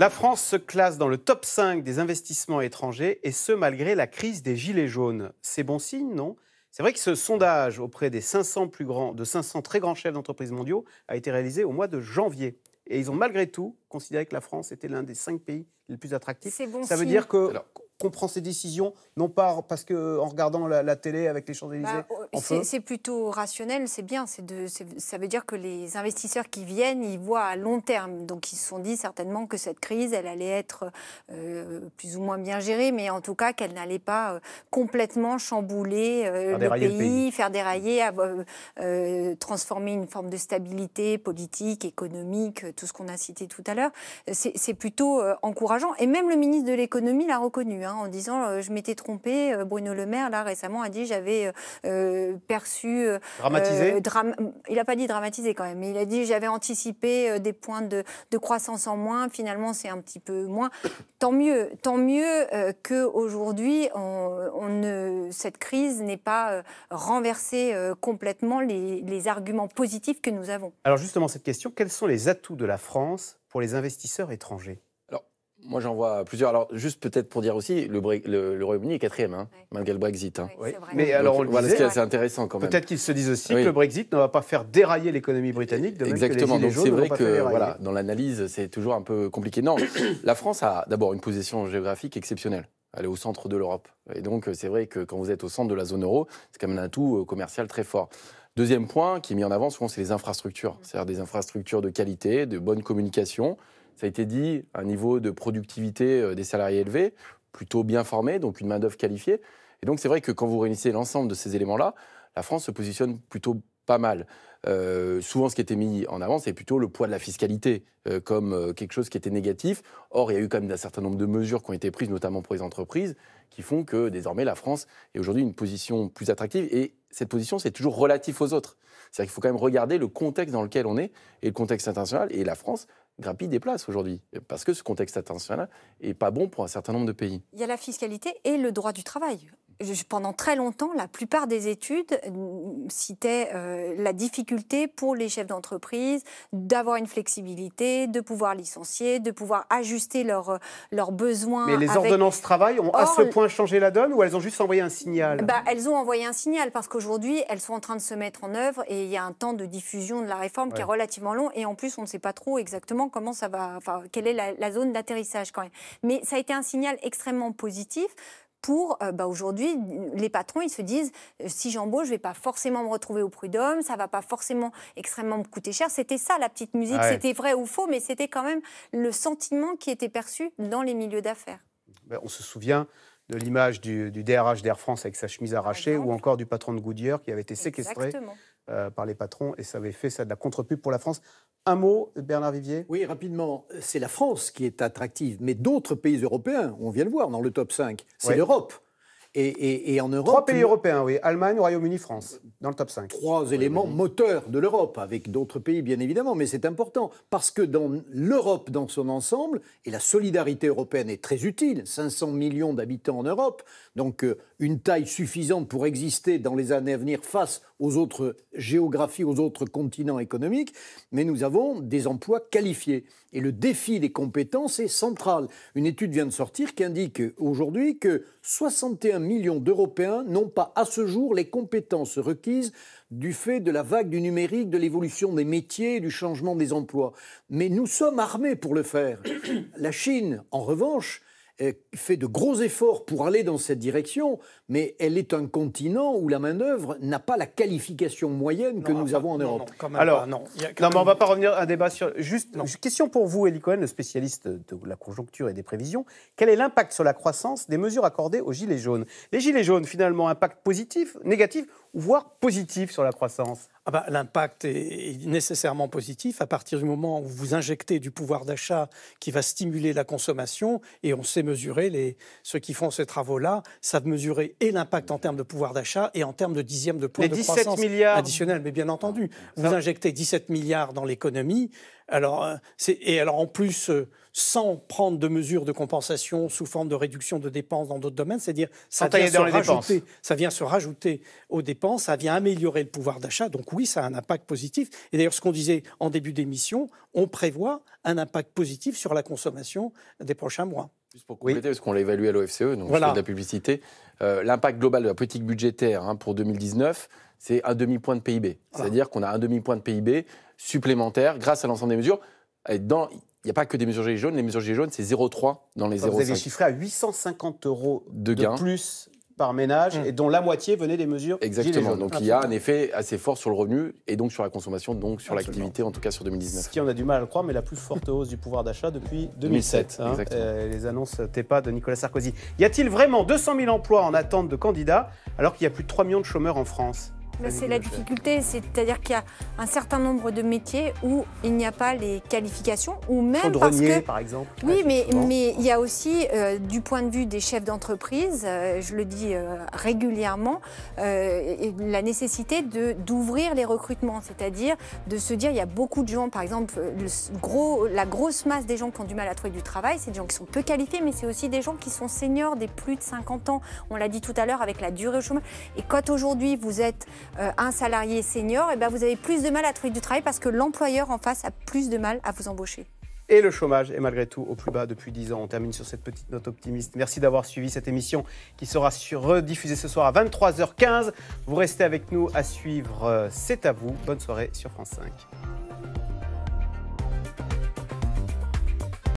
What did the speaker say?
La France se classe dans le top 5 des investissements étrangers, et ce malgré la crise des Gilets jaunes. C'est bon signe, non c'est vrai que ce sondage auprès des 500 plus grands, de 500 très grands chefs d'entreprise mondiaux a été réalisé au mois de janvier. Et ils ont malgré tout considéré que la France était l'un des 5 pays les plus attractifs. Bon Ça veut dire que qu'on prend ses décisions, non pas parce qu'en regardant la, télé avec les Champs-Élysées, bah, c'est plutôt rationnel, c'est bien. ça veut dire que les investisseurs qui viennent, ils voient à long terme. Donc ils se sont dit certainement que cette crise, elle allait être euh, plus ou moins bien gérée, mais en tout cas qu'elle n'allait pas euh, complètement chambouler euh, le, pays, faire dérailler, transformer une forme de stabilité politique, économique, tout ce qu'on a cité tout à l'heure. C'est plutôt encourageant. Et même le ministre de l'économie l'a reconnu hein, en disant je m'étais trompé. Bruno Le Maire là récemment a dit j'avais euh, perçu. Euh, dramatisé euh, Il n'a pas dit dramatisé quand même, mais il a dit j'avais anticipé des points de, croissance en moins, finalement c'est un petit peu moins. Tant mieux, tant mieux qu'aujourd'hui, aujourd'hui cette crise n'est pas renversé complètement les arguments positifs que nous avons. Alors justement, cette question, quels sont les atouts de la France pour les investisseurs étrangers moi, j'en vois plusieurs. Alors, juste peut-être pour dire aussi, le, Royaume-Uni est quatrième, hein, malgré le Brexit. Hein. mais alors, on le c'est intéressant quand même. Peut-être qu'ils se disent aussi que le Brexit ne va pas faire dérailler l'économie britannique. De Exactement. que Donc, c'est vrai que voilà, dans l'analyse, c'est toujours un peu compliqué. Non, la France a d'abord une position géographique exceptionnelle elle est au centre de l'Europe. Et donc, c'est vrai que quand vous êtes au centre de la zone euro, c'est quand même un atout euh, commercial très fort. Deuxième point qui est mis en avant, souvent, c'est les infrastructures. Mm. C'est-à-dire des infrastructures de qualité, de bonne communication ça a été dit, un niveau de productivité euh, des salariés élevé, plutôt bien formé, donc une main-d'œuvre qualifiée. Et donc c'est vrai que quand vous réunissez l'ensemble de ces éléments-là, la France se positionne plutôt pas mal. Euh, souvent, ce qui était mis en avant, c'est plutôt le poids de la fiscalité euh, comme quelque chose qui était négatif. Or, il y a eu quand même un certain nombre de mesures qui ont été prises, notamment pour les entreprises, qui font que désormais la France est aujourd'hui une position plus attractive. Et cette position, c'est toujours relatif aux autres. C'est-à-dire qu'il faut quand même regarder le contexte dans lequel on est et le contexte international. Et la France grappille des places aujourd'hui, parce que ce contexte international n'est pas bon pour un certain nombre de pays. Il y a la fiscalité et le droit du travail pendant très longtemps, la plupart des études euh, citaient euh, la difficulté pour les chefs d'entreprise d'avoir une flexibilité, de pouvoir licencier, de pouvoir ajuster leurs euh, leurs besoins. Mais les ordonnances travail ont à ce point changé la donne ou elles ont juste envoyé un signal bah, Elles ont envoyé un signal parce qu'aujourd'hui, elles sont en train de se mettre en œuvre et il y a un temps de diffusion de la réforme qui est relativement long et en plus, on ne sait pas trop exactement comment ça va, enfin, quelle est la, la zone d'atterrissage quand même. Mais ça a été un signal extrêmement positif pour euh, bah, aujourd'hui, les patrons, ils se disent euh, si j'embauche, je vais pas forcément me retrouver au prud'homme, ça va pas forcément extrêmement me coûter cher. C'était ça la petite musique, c'était vrai ou faux, mais c'était quand même le sentiment qui était perçu dans les milieux d'affaires. Ben, on se souvient de l'image du, du DRH d'Air France avec sa chemise arrachée, ou encore du patron de Goodyear qui avait été séquestré Exactement. Euh, par les patrons et ça avait fait ça de la contre-pub pour la France. Un mot, Bernard Vivier Oui, rapidement. C'est la France qui est attractive, mais d'autres pays européens, on vient le voir dans le top 5, c'est l'Europe et, en Europe. Trois pays européens, oui. Allemagne, Royaume-Uni, France, dans le top 5. Trois éléments moteurs de l'Europe, avec d'autres pays bien évidemment, mais c'est important. Parce que dans l'Europe dans son ensemble, et la solidarité européenne est très utile, 500 millions d'habitants en Europe, donc euh, une taille suffisante pour exister dans les années à venir face aux autres géographies, aux autres continents économiques, mais nous avons des emplois qualifiés. Et le défi des compétences est central. Une étude vient de sortir qui indique aujourd'hui que 61 millions d'Européens n'ont pas à ce jour les compétences requises du fait de la vague du numérique, de l'évolution des métiers, du changement des emplois. Mais nous sommes armés pour le faire. La Chine, en revanche, euh, fait de gros efforts pour aller dans cette direction, mais elle est un continent où la main-d'œuvre n'a pas la qualification moyenne que nous avons en Europe. Alors, non. non, mais on va pas revenir à un débat sur. Juste, question pour vous, Eli Cohen, le spécialiste de la conjoncture et des prévisions. Quel est l'impact sur la croissance des mesures accordées aux Gilets jaunes Les Gilets jaunes, finalement, impact positif, négatif, voire positif sur la croissance ah bah, l'impact est, nécessairement positif à partir du moment où vous injectez du pouvoir d'achat qui va stimuler la consommation. Et on sait mesurer, les, ceux qui font ces travaux-là ça va mesurer et l'impact en termes de pouvoir d'achat et en termes de dixièmes de point de 17 croissance milliards... additionnel. Mais bien entendu, ah, vous injectez 17 milliards dans l'économie. Alors, euh, et alors en plus, euh, sans prendre de mesures de compensation sous forme de réduction de dépenses dans d'autres domaines, c'est-à-dire ça, vient ça vient se rajouter aux dépenses, ça vient améliorer le pouvoir d'achat. Donc oui, ça a un impact positif. Et d'ailleurs, ce qu'on disait en début d'émission, on prévoit un impact positif sur la consommation des prochains mois. Juste pour compléter, oui. parce qu'on l'a évalué à l'OFCE, donc de la publicité, euh, l'impact global de la politique budgétaire hein, pour 2019, c'est un demi-point de PIB. C'est-à-dire qu'on a un demi-point de PIB supplémentaire grâce à l'ensemble des mesures. il n'y a pas que des mesures gilets jaunes. Les mesures gilets jaunes, c'est 0,3 dans les 0,5. Vous avez chiffré à 850 euros de, gain. de plus par ménage mm. et dont la moitié venait des mesures. Exactement. Donc il y a un effet assez fort sur le revenu et donc sur la consommation, donc sur l'activité en tout cas sur 2019. Ce qui on a du mal à le croire, mais la plus forte hausse du pouvoir d'achat depuis 2007. Hein. Euh, les annonces TEPA de Nicolas Sarkozy. Y a-t-il vraiment 200 000 emplois en attente de candidats alors qu'il y a plus de 3 millions de chômeurs en France c'est la difficulté, c'est-à-dire qu'il y a un certain nombre de métiers où il n'y a pas les qualifications, ou même parce que... par exemple. Oui, mais, il y a aussi, euh, du point de vue des chefs d'entreprise, euh, je le dis euh, régulièrement, la nécessité d'ouvrir les recrutements, c'est-à-dire de se dire, il y a beaucoup de gens, par exemple, la grosse masse des gens qui ont du mal à trouver du travail, c'est des gens qui sont peu qualifiés, mais c'est aussi des gens qui sont seniors, des plus de 50 ans. On l'a dit tout à l'heure avec la durée au chômage. Et quand aujourd'hui vous êtes euh, un salarié senior, et eh ben, vous avez plus de mal à trouver du travail parce que l'employeur en face a plus de mal à vous embaucher. Et le chômage est malgré tout au plus bas depuis 10 ans. On termine sur cette petite note optimiste. Merci d'avoir suivi cette émission qui sera rediffusée ce soir à 23h15. Vous restez avec nous à suivre euh, C'est à vous. Bonne soirée sur France 5.